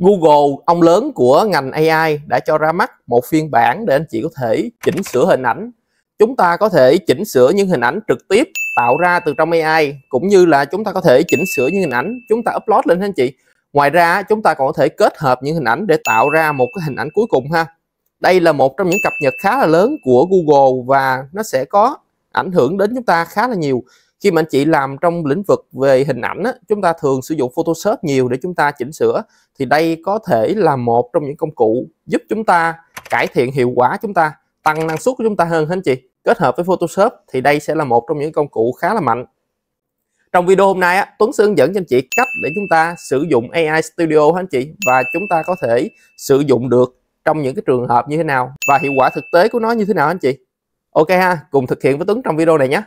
Google, ông lớn của ngành AI đã cho ra mắt một phiên bản để anh chị có thể chỉnh sửa hình ảnh. Chúng ta có thể chỉnh sửa những hình ảnh trực tiếp tạo ra từ trong AI cũng như là chúng ta có thể chỉnh sửa những hình ảnh chúng ta upload lên anh chị. Ngoài ra chúng ta còn có thể kết hợp những hình ảnh để tạo ra một cái hình ảnh cuối cùng ha. Đây là một trong những cập nhật khá là lớn của Google và nó sẽ có ảnh hưởng đến chúng ta khá là nhiều khi mà anh chị làm trong lĩnh vực về hình ảnh á, chúng ta thường sử dụng Photoshop nhiều để chúng ta chỉnh sửa thì đây có thể là một trong những công cụ giúp chúng ta cải thiện hiệu quả chúng ta tăng năng suất của chúng ta hơn hết chị kết hợp với Photoshop thì đây sẽ là một trong những công cụ khá là mạnh trong video hôm nay á, Tuấn sẽ hướng dẫn cho anh chị cách để chúng ta sử dụng AI Studio hả anh chị và chúng ta có thể sử dụng được trong những cái trường hợp như thế nào và hiệu quả thực tế của nó như thế nào anh chị Ok ha, cùng thực hiện với Tuấn trong video này nhé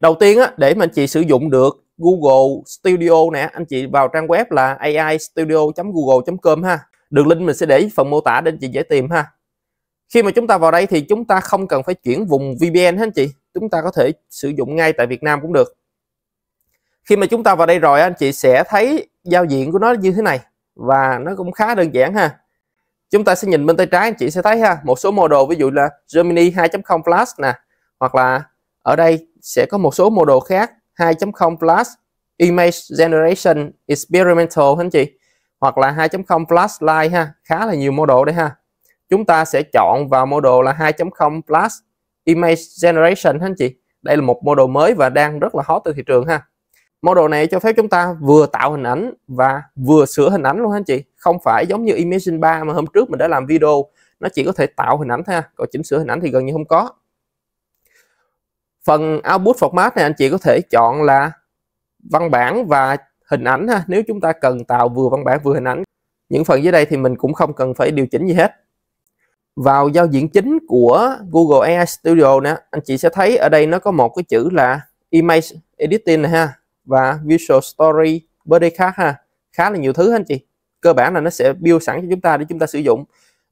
đầu tiên á, để mà anh chị sử dụng được Google Studio nè anh chị vào trang web là ai studio google com ha đường link mình sẽ để phần mô tả để anh chị dễ tìm ha khi mà chúng ta vào đây thì chúng ta không cần phải chuyển vùng VPN hết anh chị chúng ta có thể sử dụng ngay tại Việt Nam cũng được khi mà chúng ta vào đây rồi anh chị sẽ thấy giao diện của nó như thế này và nó cũng khá đơn giản ha chúng ta sẽ nhìn bên tay trái anh chị sẽ thấy ha một số mô đồ ví dụ là Germany 2.0 Plus nè hoặc là ở đây sẽ có một số mô đồ khác 2.0 plus image generation experimental anh chị hoặc là 2.0 plus live ha khá là nhiều mô đồ đấy ha chúng ta sẽ chọn vào mô đồ là 2.0 plus image generation anh chị đây là một mô đồ mới và đang rất là hot từ thị trường ha mô đồ này cho phép chúng ta vừa tạo hình ảnh và vừa sửa hình ảnh luôn anh chị không phải giống như Imagine 3 mà hôm trước mình đã làm video nó chỉ có thể tạo hình ảnh thôi ha còn chỉnh sửa hình ảnh thì gần như không có phần output format này anh chị có thể chọn là văn bản và hình ảnh ha nếu chúng ta cần tạo vừa văn bản vừa hình ảnh những phần dưới đây thì mình cũng không cần phải điều chỉnh gì hết vào giao diện chính của Google AI Studio nè anh chị sẽ thấy ở đây nó có một cái chữ là image editing này ha và visual story body khác ha khá là nhiều thứ anh chị cơ bản là nó sẽ build sẵn cho chúng ta để chúng ta sử dụng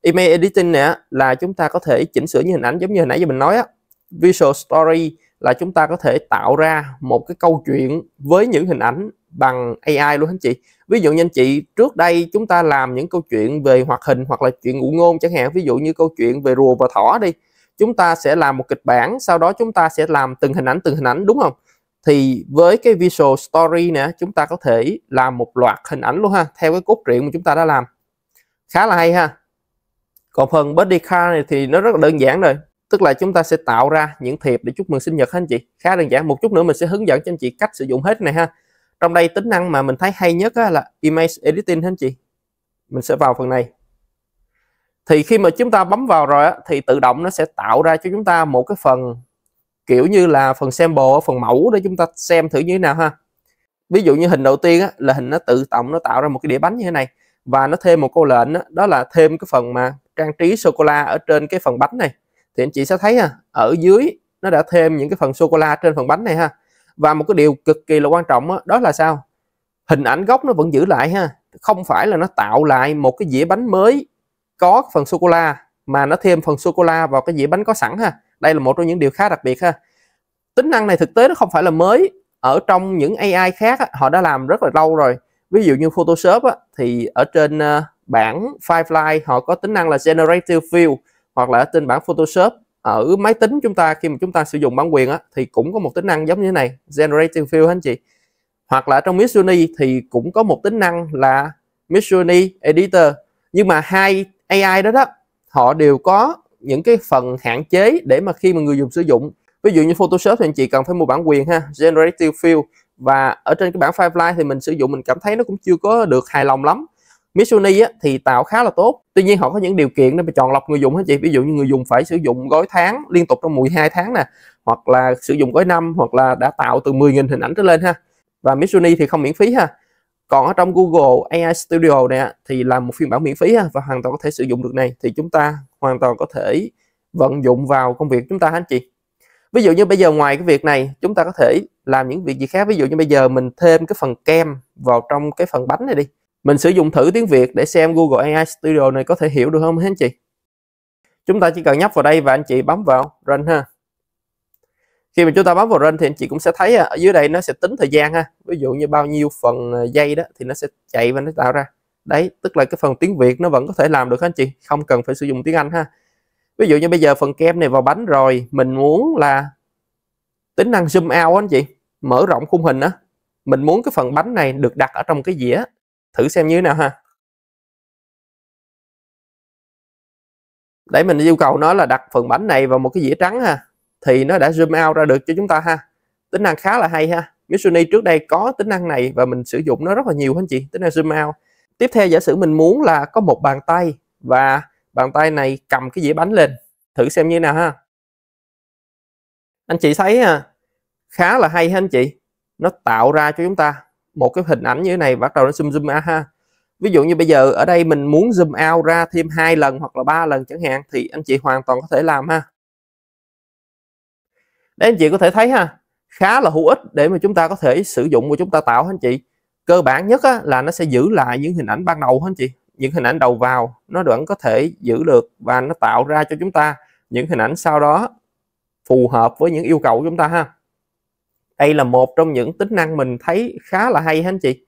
image editing nè là chúng ta có thể chỉnh sửa như hình ảnh giống như hồi nãy giờ mình nói á visual story là chúng ta có thể tạo ra một cái câu chuyện với những hình ảnh bằng AI luôn anh chị ví dụ như anh chị trước đây chúng ta làm những câu chuyện về hoạt hình hoặc là chuyện ngụ ngôn chẳng hạn ví dụ như câu chuyện về rùa và thỏ đi chúng ta sẽ làm một kịch bản sau đó chúng ta sẽ làm từng hình ảnh từng hình ảnh đúng không thì với cái visual story nè chúng ta có thể làm một loạt hình ảnh luôn ha theo cái cốt truyện mà chúng ta đã làm khá là hay ha còn phần body car này thì nó rất là đơn giản rồi tức là chúng ta sẽ tạo ra những thiệp để chúc mừng sinh nhật hết anh chị khá đơn giản một chút nữa mình sẽ hướng dẫn cho anh chị cách sử dụng hết này ha trong đây tính năng mà mình thấy hay nhất là image editing anh chị mình sẽ vào phần này thì khi mà chúng ta bấm vào rồi á, thì tự động nó sẽ tạo ra cho chúng ta một cái phần kiểu như là phần sample phần mẫu để chúng ta xem thử như thế nào ha ví dụ như hình đầu tiên á, là hình nó tự động nó tạo ra một cái đĩa bánh như thế này và nó thêm một câu lệnh đó, đó là thêm cái phần mà trang trí sô cô la ở trên cái phần bánh này thì anh chị sẽ thấy ha, ở dưới nó đã thêm những cái phần sô cô la trên phần bánh này ha và một cái điều cực kỳ là quan trọng đó, đó là sao hình ảnh gốc nó vẫn giữ lại ha không phải là nó tạo lại một cái dĩa bánh mới có phần sô cô la mà nó thêm phần sô cô la vào cái dĩa bánh có sẵn ha đây là một trong những điều khá đặc biệt ha tính năng này thực tế nó không phải là mới ở trong những AI khác họ đã làm rất là lâu rồi ví dụ như Photoshop thì ở trên ờ, bảng Firefly họ có tính năng là Generative Fill hoặc là trên bản Photoshop ở máy tính chúng ta khi mà chúng ta sử dụng bản quyền á, thì cũng có một tính năng giống như thế này generating fill anh chị hoặc là trong Midjourney thì cũng có một tính năng là Midjourney Editor nhưng mà hai AI đó đó họ đều có những cái phần hạn chế để mà khi mà người dùng sử dụng ví dụ như Photoshop thì anh chị cần phải mua bản quyền ha generative fill và ở trên cái bản Firefly thì mình sử dụng mình cảm thấy nó cũng chưa có được hài lòng lắm Mitsumi á, thì tạo khá là tốt tuy nhiên họ có những điều kiện để mà chọn lọc người dùng hết chị ví dụ như người dùng phải sử dụng gói tháng liên tục trong 12 tháng nè hoặc là sử dụng gói năm hoặc là đã tạo từ 10.000 hình ảnh trở lên ha và Mitsumi thì không miễn phí ha còn ở trong Google AI Studio này thì là một phiên bản miễn phí ha, và hoàn toàn có thể sử dụng được này thì chúng ta hoàn toàn có thể vận dụng vào công việc chúng ta anh chị ví dụ như bây giờ ngoài cái việc này chúng ta có thể làm những việc gì khác ví dụ như bây giờ mình thêm cái phần kem vào trong cái phần bánh này đi mình sử dụng thử tiếng Việt để xem Google AI Studio này có thể hiểu được không anh chị? Chúng ta chỉ cần nhấp vào đây và anh chị bấm vào Run ha. Khi mà chúng ta bấm vào Run thì anh chị cũng sẽ thấy à, ở dưới đây nó sẽ tính thời gian ha. Ví dụ như bao nhiêu phần à, giây đó thì nó sẽ chạy và nó tạo ra. Đấy, tức là cái phần tiếng Việt nó vẫn có thể làm được anh chị, không cần phải sử dụng tiếng Anh ha. Ví dụ như bây giờ phần kem này vào bánh rồi, mình muốn là tính năng zoom out anh chị, mở rộng khung hình á. Mình muốn cái phần bánh này được đặt ở trong cái dĩa thử xem như thế nào ha để mình yêu cầu nó là đặt phần bánh này vào một cái dĩa trắng ha thì nó đã zoom out ra được cho chúng ta ha tính năng khá là hay ha Mitsuni trước đây có tính năng này và mình sử dụng nó rất là nhiều anh chị tính năng zoom out tiếp theo giả sử mình muốn là có một bàn tay và bàn tay này cầm cái dĩa bánh lên thử xem như nào ha anh chị thấy khá là hay ha anh chị nó tạo ra cho chúng ta một cái hình ảnh như thế này bắt đầu nó zoom zoom a ha ví dụ như bây giờ ở đây mình muốn zoom out ra thêm hai lần hoặc là ba lần chẳng hạn thì anh chị hoàn toàn có thể làm ha đấy anh chị có thể thấy ha khá là hữu ích để mà chúng ta có thể sử dụng và chúng ta tạo anh chị cơ bản nhất á, là nó sẽ giữ lại những hình ảnh ban đầu anh chị những hình ảnh đầu vào nó vẫn có thể giữ được và nó tạo ra cho chúng ta những hình ảnh sau đó phù hợp với những yêu cầu của chúng ta ha đây là một trong những tính năng mình thấy khá là hay anh chị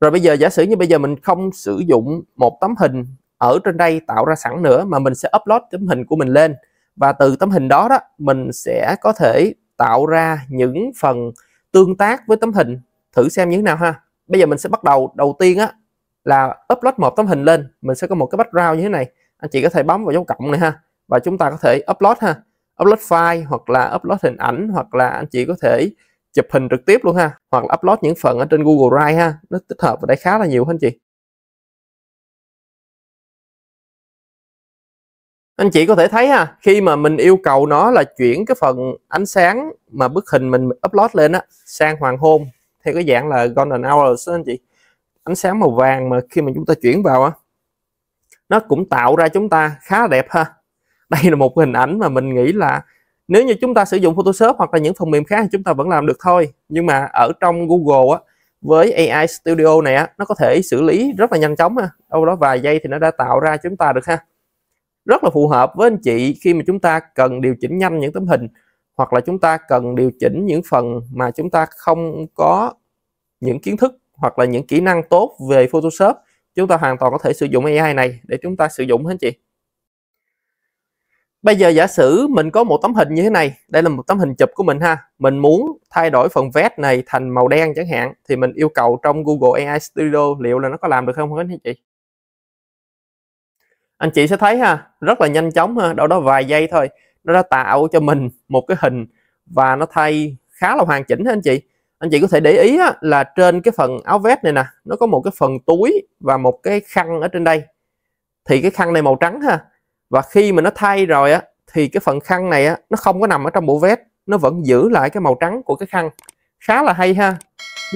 rồi bây giờ giả sử như bây giờ mình không sử dụng một tấm hình ở trên đây tạo ra sẵn nữa mà mình sẽ upload tấm hình của mình lên và từ tấm hình đó đó mình sẽ có thể tạo ra những phần tương tác với tấm hình thử xem như thế nào ha bây giờ mình sẽ bắt đầu đầu tiên á là upload một tấm hình lên mình sẽ có một cái background như thế này anh chị có thể bấm vào dấu cộng này ha và chúng ta có thể upload ha upload file hoặc là upload hình ảnh hoặc là anh chị có thể chụp hình trực tiếp luôn ha hoặc là upload những phần ở trên Google Drive ha nó tích hợp vào đây khá là nhiều anh chị anh chị có thể thấy ha khi mà mình yêu cầu nó là chuyển cái phần ánh sáng mà bức hình mình upload lên á sang hoàng hôn theo cái dạng là golden hours đó anh chị ánh sáng màu vàng mà khi mà chúng ta chuyển vào á nó cũng tạo ra chúng ta khá đẹp ha đây là một hình ảnh mà mình nghĩ là nếu như chúng ta sử dụng Photoshop hoặc là những phần mềm khác thì chúng ta vẫn làm được thôi nhưng mà ở trong Google á với AI Studio này á nó có thể xử lý rất là nhanh chóng ha. đâu đó vài giây thì nó đã tạo ra chúng ta được ha rất là phù hợp với anh chị khi mà chúng ta cần điều chỉnh nhanh những tấm hình hoặc là chúng ta cần điều chỉnh những phần mà chúng ta không có những kiến thức hoặc là những kỹ năng tốt về Photoshop chúng ta hoàn toàn có thể sử dụng AI này để chúng ta sử dụng hết chị bây giờ giả sử mình có một tấm hình như thế này đây là một tấm hình chụp của mình ha mình muốn thay đổi phần vest này thành màu đen chẳng hạn thì mình yêu cầu trong Google AI Studio liệu là nó có làm được không hết anh chị anh chị sẽ thấy ha rất là nhanh chóng ha đâu đó vài giây thôi nó đã tạo cho mình một cái hình và nó thay khá là hoàn chỉnh ha anh chị anh chị có thể để ý á, là trên cái phần áo vest này nè nó có một cái phần túi và một cái khăn ở trên đây thì cái khăn này màu trắng ha và khi mà nó thay rồi á thì cái phần khăn này á nó không có nằm ở trong bộ vest nó vẫn giữ lại cái màu trắng của cái khăn khá là hay ha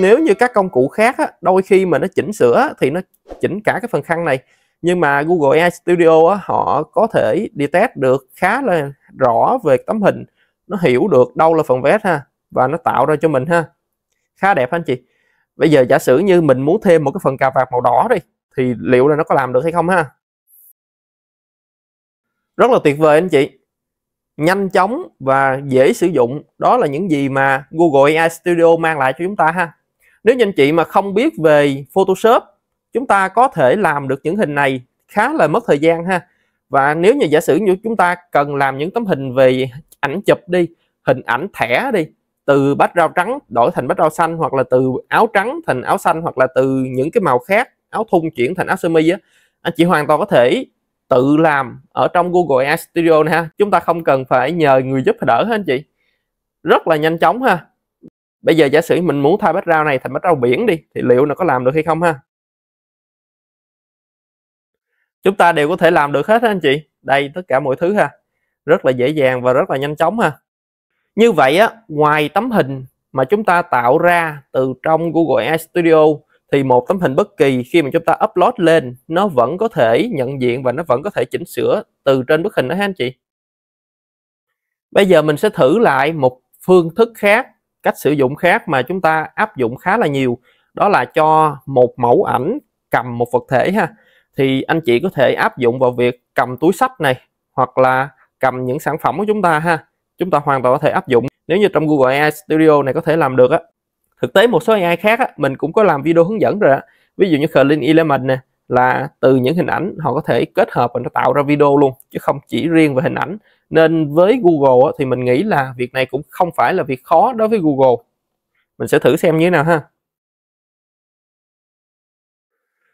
nếu như các công cụ khác á, đôi khi mà nó chỉnh sửa thì nó chỉnh cả cái phần khăn này nhưng mà Google AI Studio á, họ có thể detect được khá là rõ về tấm hình nó hiểu được đâu là phần vest ha và nó tạo ra cho mình ha khá đẹp anh chị bây giờ giả sử như mình muốn thêm một cái phần cà vạt màu đỏ đi thì liệu là nó có làm được hay không ha rất là tuyệt vời anh chị nhanh chóng và dễ sử dụng đó là những gì mà Google AI Studio mang lại cho chúng ta ha nếu như anh chị mà không biết về Photoshop chúng ta có thể làm được những hình này khá là mất thời gian ha và nếu như giả sử như chúng ta cần làm những tấm hình về ảnh chụp đi hình ảnh thẻ đi từ rau trắng đổi thành rau xanh hoặc là từ áo trắng thành áo xanh hoặc là từ những cái màu khác áo thun chuyển thành áo sơ mi á anh chị hoàn toàn có thể tự làm ở trong Google AI Studio này ha chúng ta không cần phải nhờ người giúp đỡ hết anh chị rất là nhanh chóng ha bây giờ giả sử mình muốn thay background này thành background biển đi thì liệu nó có làm được hay không ha chúng ta đều có thể làm được hết ha anh chị đây tất cả mọi thứ ha rất là dễ dàng và rất là nhanh chóng ha như vậy á ngoài tấm hình mà chúng ta tạo ra từ trong Google AI Studio thì một tấm hình bất kỳ khi mà chúng ta upload lên nó vẫn có thể nhận diện và nó vẫn có thể chỉnh sửa từ trên bức hình đó ha anh chị bây giờ mình sẽ thử lại một phương thức khác cách sử dụng khác mà chúng ta áp dụng khá là nhiều đó là cho một mẫu ảnh cầm một vật thể ha thì anh chị có thể áp dụng vào việc cầm túi sách này hoặc là cầm những sản phẩm của chúng ta ha chúng ta hoàn toàn có thể áp dụng nếu như trong Google AI Studio này có thể làm được á thực tế một số AI khác á, mình cũng có làm video hướng dẫn rồi á. ví dụ như Clean Element nè là từ những hình ảnh họ có thể kết hợp và nó tạo ra video luôn chứ không chỉ riêng về hình ảnh nên với Google á, thì mình nghĩ là việc này cũng không phải là việc khó đối với Google mình sẽ thử xem như thế nào ha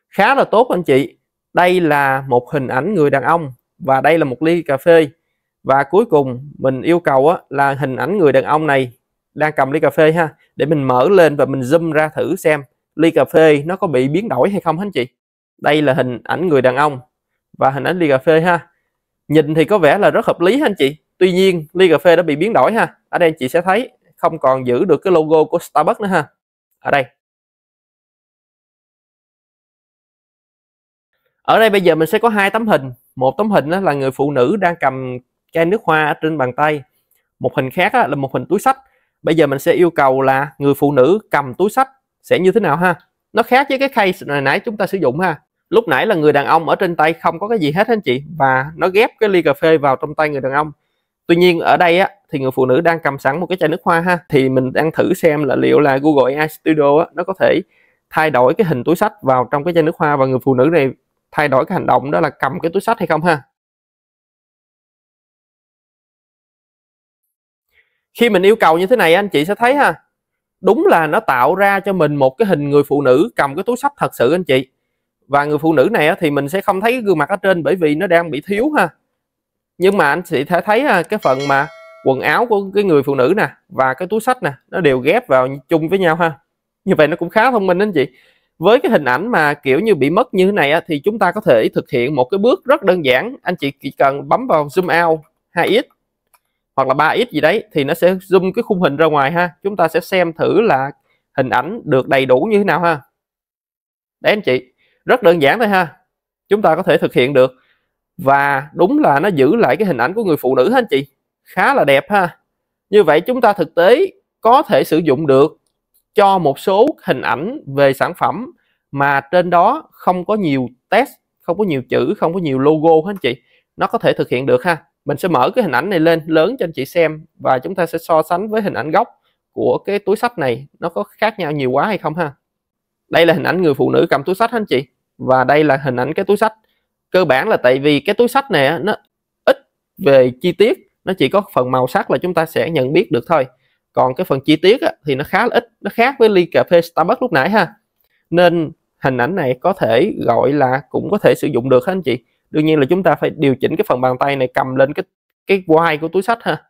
khá là tốt anh chị đây là một hình ảnh người đàn ông và đây là một ly cà phê và cuối cùng mình yêu cầu á, là hình ảnh người đàn ông này đang cầm ly cà phê ha để mình mở lên và mình zoom ra thử xem ly cà phê nó có bị biến đổi hay không hả anh chị đây là hình ảnh người đàn ông và hình ảnh ly cà phê ha nhìn thì có vẻ là rất hợp lý ha anh chị tuy nhiên ly cà phê đã bị biến đổi ha ở đây chị sẽ thấy không còn giữ được cái logo của Starbucks nữa ha ở đây ở đây bây giờ mình sẽ có hai tấm hình một tấm hình là người phụ nữ đang cầm chai nước hoa trên bàn tay một hình khác là một hình túi sách bây giờ mình sẽ yêu cầu là người phụ nữ cầm túi sách sẽ như thế nào ha nó khác với cái case này nãy chúng ta sử dụng ha lúc nãy là người đàn ông ở trên tay không có cái gì hết anh chị và nó ghép cái ly cà phê vào trong tay người đàn ông tuy nhiên ở đây á thì người phụ nữ đang cầm sẵn một cái chai nước hoa ha thì mình đang thử xem là liệu là Google AI Studio á, nó có thể thay đổi cái hình túi sách vào trong cái chai nước hoa và người phụ nữ này thay đổi cái hành động đó là cầm cái túi sách hay không ha khi mình yêu cầu như thế này anh chị sẽ thấy ha đúng là nó tạo ra cho mình một cái hình người phụ nữ cầm cái túi sách thật sự anh chị và người phụ nữ này thì mình sẽ không thấy cái gương mặt ở trên bởi vì nó đang bị thiếu ha nhưng mà anh chị thể thấy cái phần mà quần áo của cái người phụ nữ nè và cái túi sách nè nó đều ghép vào chung với nhau ha như vậy nó cũng khá thông minh anh chị với cái hình ảnh mà kiểu như bị mất như thế này thì chúng ta có thể thực hiện một cái bước rất đơn giản anh chị chỉ cần bấm vào zoom out 2x hoặc là 3x gì đấy thì nó sẽ zoom cái khung hình ra ngoài ha chúng ta sẽ xem thử là hình ảnh được đầy đủ như thế nào ha đấy anh chị rất đơn giản thôi ha chúng ta có thể thực hiện được và đúng là nó giữ lại cái hình ảnh của người phụ nữ ha anh chị khá là đẹp ha như vậy chúng ta thực tế có thể sử dụng được cho một số hình ảnh về sản phẩm mà trên đó không có nhiều test không có nhiều chữ không có nhiều logo hết anh chị nó có thể thực hiện được ha mình sẽ mở cái hình ảnh này lên lớn cho anh chị xem và chúng ta sẽ so sánh với hình ảnh gốc của cái túi sách này nó có khác nhau nhiều quá hay không ha đây là hình ảnh người phụ nữ cầm túi sách anh chị và đây là hình ảnh cái túi sách cơ bản là tại vì cái túi sách này nó ít về chi tiết nó chỉ có phần màu sắc là chúng ta sẽ nhận biết được thôi còn cái phần chi tiết á, thì nó khá là ít nó khác với ly cà phê Starbucks lúc nãy ha nên hình ảnh này có thể gọi là cũng có thể sử dụng được hả anh chị đương nhiên là chúng ta phải điều chỉnh cái phần bàn tay này cầm lên cái cái quai của túi sách ha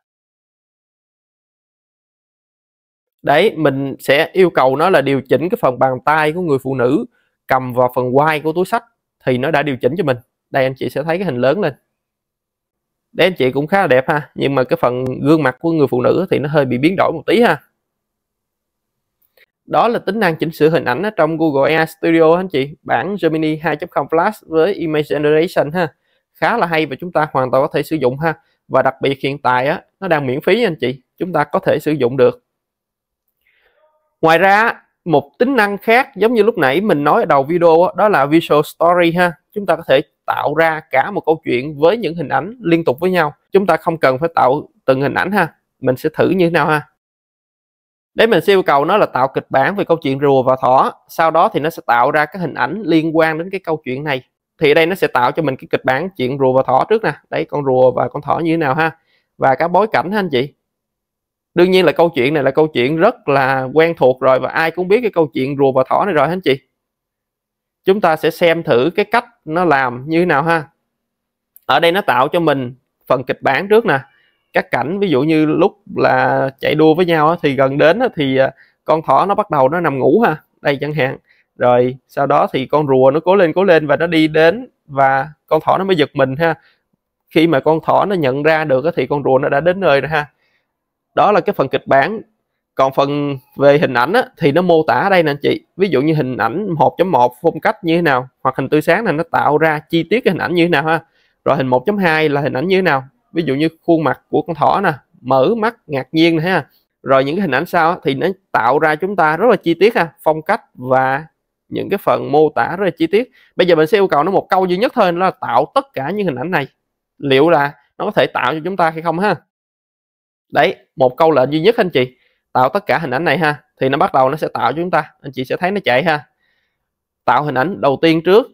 đấy mình sẽ yêu cầu nó là điều chỉnh cái phần bàn tay của người phụ nữ cầm vào phần quai của túi sách thì nó đã điều chỉnh cho mình đây anh chị sẽ thấy cái hình lớn lên đấy anh chị cũng khá là đẹp ha nhưng mà cái phần gương mặt của người phụ nữ thì nó hơi bị biến đổi một tí ha đó là tính năng chỉnh sửa hình ảnh ở trong Google AI Studio anh chị bản Gemini 2.0 Plus với Image Generation ha khá là hay và chúng ta hoàn toàn có thể sử dụng ha và đặc biệt hiện tại á, nó đang miễn phí anh chị chúng ta có thể sử dụng được ngoài ra một tính năng khác giống như lúc nãy mình nói ở đầu video đó, đó là Visual Story ha chúng ta có thể tạo ra cả một câu chuyện với những hình ảnh liên tục với nhau chúng ta không cần phải tạo từng hình ảnh ha mình sẽ thử như thế nào ha để mình sẽ yêu cầu nó là tạo kịch bản về câu chuyện rùa và thỏ sau đó thì nó sẽ tạo ra các hình ảnh liên quan đến cái câu chuyện này thì ở đây nó sẽ tạo cho mình cái kịch bản chuyện rùa và thỏ trước nè đấy con rùa và con thỏ như thế nào ha và cả bối cảnh ha anh chị đương nhiên là câu chuyện này là câu chuyện rất là quen thuộc rồi và ai cũng biết cái câu chuyện rùa và thỏ này rồi anh chị chúng ta sẽ xem thử cái cách nó làm như thế nào ha ở đây nó tạo cho mình phần kịch bản trước nè các cảnh ví dụ như lúc là chạy đua với nhau thì gần đến thì à, con thỏ nó bắt đầu nó nằm ngủ ha đây chẳng hạn rồi sau đó thì con rùa nó cố lên cố lên và nó đi đến và con thỏ nó mới giật mình ha khi mà con thỏ nó nhận ra được thì con rùa nó đã đến nơi rồi ha đó là cái phần kịch bản còn phần về hình ảnh á, thì nó mô tả ở đây nè anh chị ví dụ như hình ảnh 1.1 phong cách như thế nào hoặc hình tươi sáng này nó tạo ra chi tiết cái hình ảnh như thế nào ha rồi hình 1.2 là hình ảnh như thế nào ví dụ như khuôn mặt của con thỏ nè mở mắt ngạc nhiên nè ha rồi những cái hình ảnh sau thì nó tạo ra chúng ta rất là chi tiết ha phong cách và những cái phần mô tả rất là chi tiết bây giờ mình sẽ yêu cầu nó một câu duy nhất thôi là tạo tất cả những hình ảnh này liệu là nó có thể tạo cho chúng ta hay không ha đấy một câu lệnh duy nhất anh chị tạo tất cả hình ảnh này ha thì nó bắt đầu nó sẽ tạo cho chúng ta anh chị sẽ thấy nó chạy ha tạo hình ảnh đầu tiên trước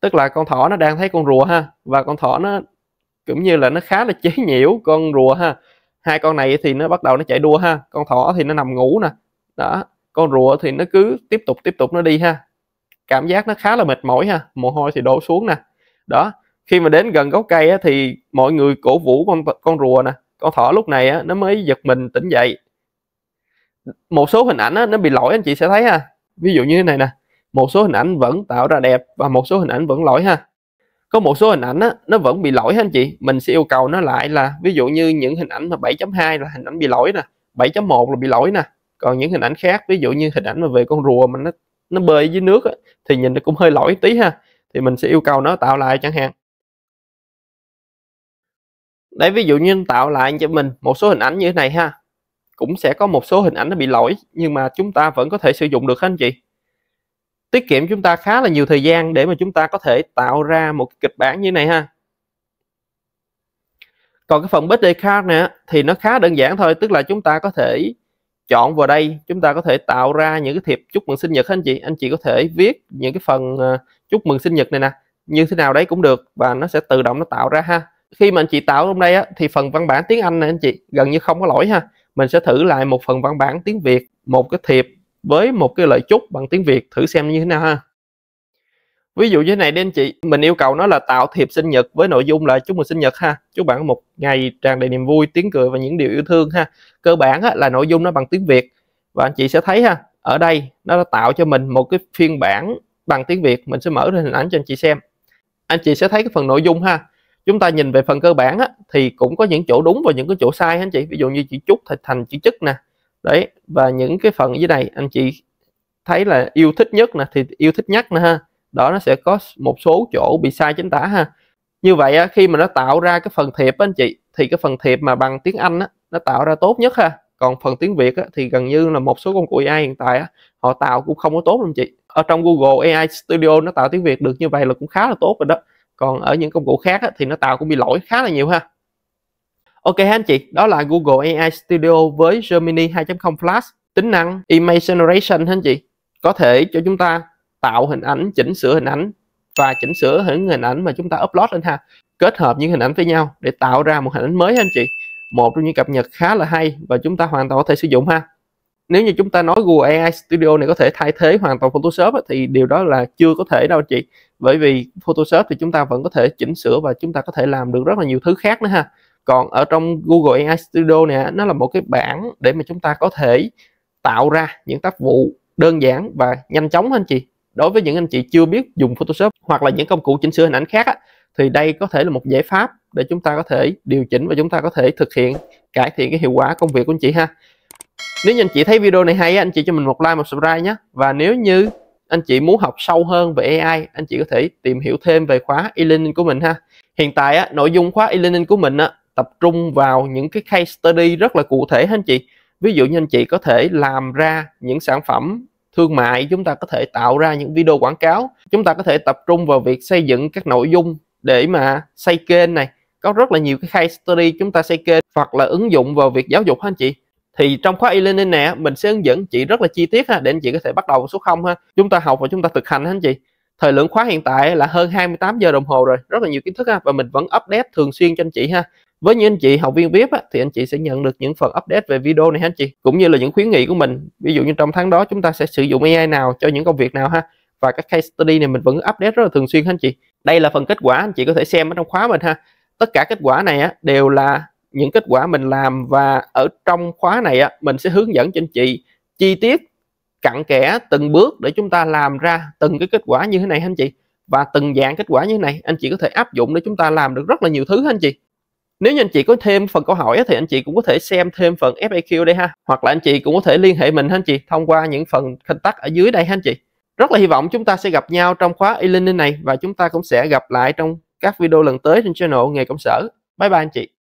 tức là con thỏ nó đang thấy con rùa ha và con thỏ nó cũng như là nó khá là chế nhiễu con rùa ha hai con này thì nó bắt đầu nó chạy đua ha con thỏ thì nó nằm ngủ nè đó con rùa thì nó cứ tiếp tục tiếp tục nó đi ha cảm giác nó khá là mệt mỏi ha mồ hôi thì đổ xuống nè đó khi mà đến gần gốc cây á, thì mọi người cổ vũ con con rùa nè con thỏ lúc này á, nó mới giật mình tỉnh dậy một số hình ảnh á, nó bị lỗi anh chị sẽ thấy ha ví dụ như thế này nè một số hình ảnh vẫn tạo ra đẹp và một số hình ảnh vẫn lỗi ha có một số hình ảnh á, nó vẫn bị lỗi hết anh chị mình sẽ yêu cầu nó lại là ví dụ như những hình ảnh mà 7.2 là hình ảnh bị lỗi nè 7.1 là bị lỗi nè còn những hình ảnh khác ví dụ như hình ảnh mà về con rùa mà nó nó bơi dưới nước á, thì nhìn nó cũng hơi lỗi tí ha thì mình sẽ yêu cầu nó tạo lại chẳng hạn đấy ví dụ như tạo lại cho mình một số hình ảnh như thế này ha cũng sẽ có một số hình ảnh nó bị lỗi nhưng mà chúng ta vẫn có thể sử dụng được hết anh chị tiết kiệm chúng ta khá là nhiều thời gian để mà chúng ta có thể tạo ra một kịch bản như này ha còn cái phần birthday card nè thì nó khá đơn giản thôi tức là chúng ta có thể chọn vào đây chúng ta có thể tạo ra những cái thiệp chúc mừng sinh nhật anh chị anh chị có thể viết những cái phần ờ, chúc mừng sinh nhật này nè như thế nào đấy cũng được và nó sẽ tự động nó tạo ra ha khi mà anh chị tạo trong đây á, thì phần văn bản tiếng Anh này anh chị gần như không có lỗi ha mình sẽ thử lại một phần văn bản tiếng Việt một cái thiệp với một cái lời chúc bằng tiếng Việt thử xem như thế nào ha ví dụ như thế này đi anh chị mình yêu cầu nó là tạo thiệp sinh nhật với nội dung là chúc mừng sinh nhật ha chúc bạn một ngày tràn đầy niềm vui tiếng cười và những điều yêu thương ha cơ bản á, là nội dung nó bằng tiếng việt và anh chị sẽ thấy ha ở đây nó đã tạo cho mình một cái phiên bản bằng tiếng việt mình sẽ mở ra hình ảnh cho anh chị xem anh chị sẽ thấy cái phần nội dung ha chúng ta nhìn về phần cơ bản á, thì cũng có những chỗ đúng và những cái chỗ sai anh chị ví dụ như chữ chúc thành chữ chức nè đấy và những cái phần dưới này anh chị thấy là yêu thích nhất nè thì yêu thích nhất nè ha đó nó sẽ có một số chỗ bị sai chính tả ha như vậy á, khi mà nó tạo ra cái phần thiệp á, anh chị thì cái phần thiệp mà bằng tiếng Anh á, nó tạo ra tốt nhất ha còn phần tiếng Việt á, thì gần như là một số công cụ AI hiện tại á, họ tạo cũng không có tốt đâu anh chị ở trong Google AI Studio nó tạo tiếng Việt được như vậy là cũng khá là tốt rồi đó còn ở những công cụ khác á, thì nó tạo cũng bị lỗi khá là nhiều ha Ok anh chị, đó là Google AI Studio với Gemini 2.0 Flash, tính năng Image Generation anh chị. Có thể cho chúng ta tạo hình ảnh, chỉnh sửa hình ảnh và chỉnh sửa những hình ảnh mà chúng ta upload lên ha. Kết hợp những hình ảnh với nhau để tạo ra một hình ảnh mới anh chị. Một trong những cập nhật khá là hay và chúng ta hoàn toàn có thể sử dụng ha. Nếu như chúng ta nói Google AI Studio này có thể thay thế hoàn toàn Photoshop thì điều đó là chưa có thể đâu chị. Bởi vì Photoshop thì chúng ta vẫn có thể chỉnh sửa và chúng ta có thể làm được rất là nhiều thứ khác nữa ha còn ở trong Google AI Studio nè nó là một cái bảng để mà chúng ta có thể tạo ra những tác vụ đơn giản và nhanh chóng anh chị đối với những anh chị chưa biết dùng Photoshop hoặc là những công cụ chỉnh sửa hình ảnh khác á, thì đây có thể là một giải pháp để chúng ta có thể điều chỉnh và chúng ta có thể thực hiện cải thiện cái hiệu quả công việc của anh chị ha nếu như anh chị thấy video này hay anh chị cho mình một like một subscribe nhé và nếu như anh chị muốn học sâu hơn về AI anh chị có thể tìm hiểu thêm về khóa e-learning của mình ha hiện tại á, nội dung khóa e-learning của mình á, tập trung vào những cái case study rất là cụ thể anh chị ví dụ như anh chị có thể làm ra những sản phẩm thương mại chúng ta có thể tạo ra những video quảng cáo chúng ta có thể tập trung vào việc xây dựng các nội dung để mà xây kênh này có rất là nhiều cái case study chúng ta xây kênh hoặc là ứng dụng vào việc giáo dục ha anh chị thì trong khóa e-learning nè mình sẽ hướng dẫn chị rất là chi tiết ha để anh chị có thể bắt đầu số 0 ha chúng ta học và chúng ta thực hành ha anh chị thời lượng khóa hiện tại là hơn 28 giờ đồng hồ rồi rất là nhiều kiến thức ha và mình vẫn update thường xuyên cho anh chị ha với những anh chị học viên VIP á, thì anh chị sẽ nhận được những phần update về video này ha anh chị cũng như là những khuyến nghị của mình ví dụ như trong tháng đó chúng ta sẽ sử dụng AI nào cho những công việc nào ha và các case study này mình vẫn update rất là thường xuyên ha anh chị đây là phần kết quả anh chị có thể xem ở trong khóa mình ha tất cả kết quả này á, đều là những kết quả mình làm và ở trong khóa này á, mình sẽ hướng dẫn cho anh chị chi tiết cặn kẽ từng bước để chúng ta làm ra từng cái kết quả như thế này anh chị và từng dạng kết quả như thế này anh chị có thể áp dụng để chúng ta làm được rất là nhiều thứ anh chị nếu như anh chị có thêm phần câu hỏi thì anh chị cũng có thể xem thêm phần FAQ đây ha hoặc là anh chị cũng có thể liên hệ mình ha anh chị thông qua những phần thanh contact ở dưới đây ha anh chị rất là hy vọng chúng ta sẽ gặp nhau trong khóa e-learning này và chúng ta cũng sẽ gặp lại trong các video lần tới trên channel nghề công sở bye bye anh chị